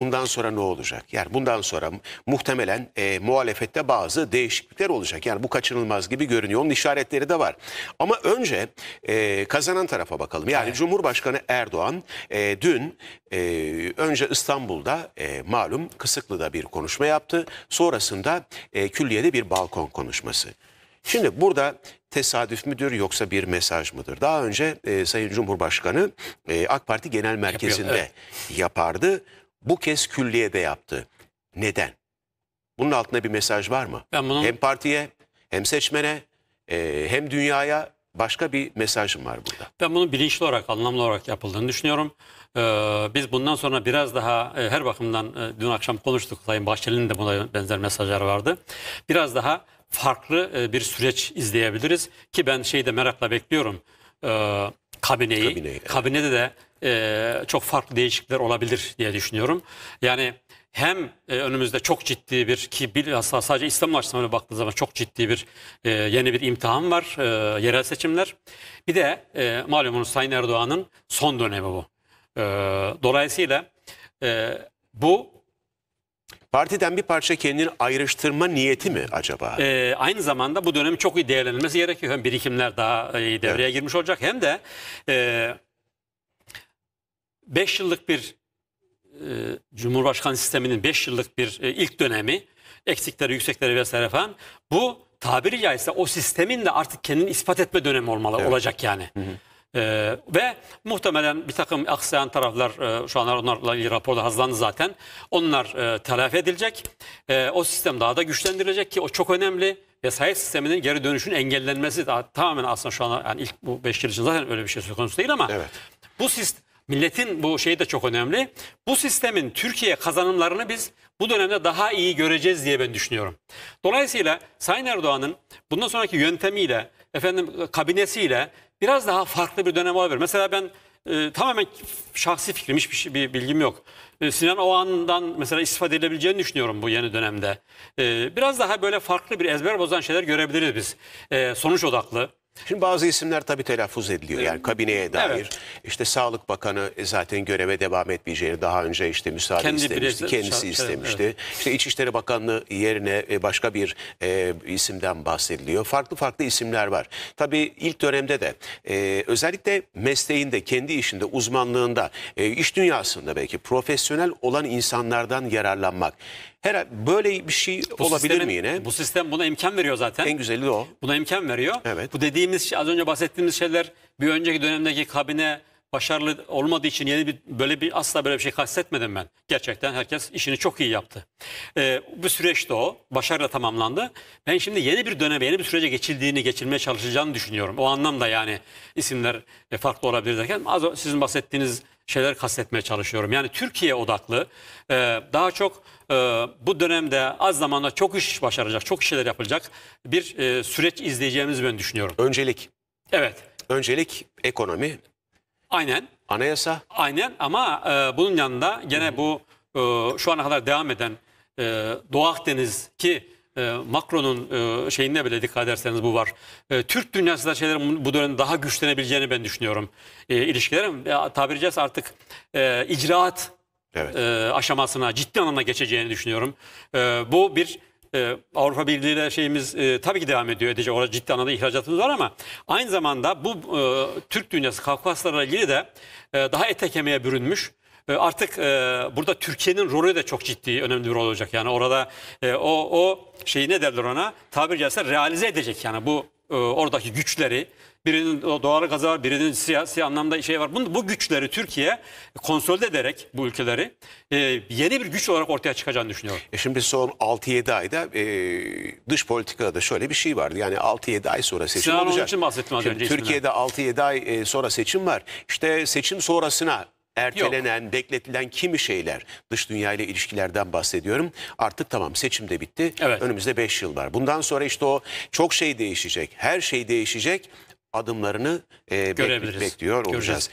bundan sonra ne olacak? Yani bundan sonra muhtemelen e, muhalefette bazı değişiklikler olacak. Yani bu kaçınılmaz gibi görünüyor. Onun işaretleri de var. Ama önce e, kazanan tarafa bakalım. Yani evet. Cumhurbaşkanı Erdoğan e, dün e, önce İstanbul'da e, malum Kısıklı'da bir konuşma yaptı. Sonrasında e, külliyede bir balkon konuşması. Şimdi burada tesadüf müdür yoksa bir mesaj mıdır? Daha önce e, Sayın Cumhurbaşkanı e, AK Parti Genel Merkezi'nde Yapıyor, evet. yapardı bu kez külliye de yaptı. Neden? Bunun altında bir mesaj var mı? Ben bunun... Hem partiye hem seçmene e, hem dünyaya başka bir mesajım var burada. Ben bunun bilinçli olarak, anlamlı olarak yapıldığını düşünüyorum. Ee, biz bundan sonra biraz daha e, her bakımdan e, dün akşam konuştuk. Sayın Bahçeli'nin de buna benzer mesajları vardı. Biraz daha farklı e, bir süreç izleyebiliriz ki ben şeyi de merakla bekliyorum. Ee, kabineyi, kabineyi kabinede de e, çok farklı değişiklikler olabilir diye düşünüyorum. Yani hem e, önümüzde çok ciddi bir ki bilhassa sadece İstanbul açısından öyle baktığı zaman çok ciddi bir e, yeni bir imtihan var. E, yerel seçimler. Bir de e, malumunuz Sayın Erdoğan'ın son dönemi bu. E, dolayısıyla e, bu Partiden bir parça kendini ayrıştırma niyeti mi acaba? Ee, aynı zamanda bu dönemi çok iyi değerlendirilmesi gerekiyor. Hem birikimler daha e, iyi devreye evet. girmiş olacak hem de e, 5 yıllık bir e, Cumhurbaşkanı sisteminin 5 yıllık bir e, ilk dönemi eksikleri, yüksekleri vesaire falan bu tabiri caizse o sistemin de artık kendini ispat etme dönemi olmalı evet. olacak yani. Hı hı. Ee, ve muhtemelen bir takım aksayan taraflar e, şu anlar onlarla ilgili raporda hazırlandı zaten. Onlar e, telafi edilecek. E, o sistem daha da güçlendirilecek ki o çok önemli. Vesayet sisteminin geri dönüşünün engellenmesi daha, tamamen aslında şu an yani ilk bu 5 yıl için zaten öyle bir şey söz konusu değil ama evet. bu sistem Milletin bu şeyi de çok önemli. Bu sistemin Türkiye kazanımlarını biz bu dönemde daha iyi göreceğiz diye ben düşünüyorum. Dolayısıyla Sayın Erdoğan'ın bundan sonraki yöntemiyle, efendim kabinesiyle biraz daha farklı bir dönem olabilir. Mesela ben e, tamamen şahsi fikrim, hiçbir şey, bir bilgim yok. E, Sinan Oğan'dan mesela istifade edilebileceğini düşünüyorum bu yeni dönemde. E, biraz daha böyle farklı bir ezber bozan şeyler görebiliriz biz. E, sonuç odaklı Şimdi bazı isimler tabii telaffuz ediliyor. Yani kabineye dair. Evet. İşte Sağlık Bakanı e, zaten göreve devam etmeyeceğini daha önce işte müsaade Kendi istemişti. Birisi, Kendisi şey, istemişti. Evet. İşte İçişleri Bakanlığı yerine e, başka bir e, isimden bahsediliyor. Farklı farklı isimler var. Tabii ilk dönemde de e, özellikle mesleğinde, kendi işinde, uzmanlığında, e, iş dünyasında belki profesyonel olan insanlardan yararlanmak her böyle bir şey bu olabilir sistemin, mi yine? Bu sistem buna imkan veriyor zaten. En güzeli de o. Buna imkan veriyor. Evet. Bu dediğimiz şey, az önce bahsettiğimiz şeyler bir önceki dönemdeki kabine başarılı olmadığı için yeni bir böyle bir asla böyle bir şey kastetmedim ben. Gerçekten herkes işini çok iyi yaptı. Ee, bu de o başarıyla tamamlandı. Ben şimdi yeni bir döneme, yeni bir sürece geçildiğini, geçilmeye çalışacağını düşünüyorum. O anlamda yani isimler e, farklı olabilir derken az sizin bahsettiğiniz şeyler kastetmeye çalışıyorum. Yani Türkiye odaklı e, daha çok e, bu dönemde az zamanda çok iş başaracak, çok şeyler yapılacak bir e, süreç izleyeceğimizi ben düşünüyorum. Öncelik. Evet. Öncelik ekonomi, Aynen. anayasa. Aynen ama bunun yanında gene bu şu ana kadar devam eden Doğu Akdeniz ki ee, Macron'un e, şeyine bile dikkat ederseniz bu var. E, Türk dünyasında şeyler bu dönemde daha güçlenebileceğini ben düşünüyorum. E, ilişkilerin e, tabiri caizse artık e, icraat evet. E, aşamasına ciddi anlamda geçeceğini düşünüyorum. E, bu bir Avrupa Birliği ile şeyimiz tabii ki devam ediyor edecek. Orada ciddi anlamda ihracatımız var ama aynı zamanda bu Türk dünyası Kafkaslarla ilgili de daha ete kemiğe bürünmüş ee, artık e, burada Türkiye'nin rolü de çok ciddi, önemli bir rol olacak. Yani orada e, o, o şeyi ne derler ona tabir caizse realize edecek. Yani bu e, oradaki güçleri, birinin doğal gazı var, birinin siyasi anlamda şey var. Bunu bu güçleri Türkiye konsolide ederek bu ülkeleri e, yeni bir güç olarak ortaya çıkacağını düşünüyorum. E şimdi son 6-7 ayda e, dış politikada da şöyle bir şey vardı. Yani 6-7 ay sonra seçim Sinan olacak. Sinan Türkiye'de 6-7 ay sonra seçim var. İşte seçim sonrasına ertelenen, Yok. bekletilen kimi şeyler, dış dünyayla ilişkilerden bahsediyorum. Artık tamam seçim de bitti. Evet. Önümüzde 5 yıl var. Bundan sonra işte o çok şey değişecek, her şey değişecek adımlarını e, bekliyor olacağız.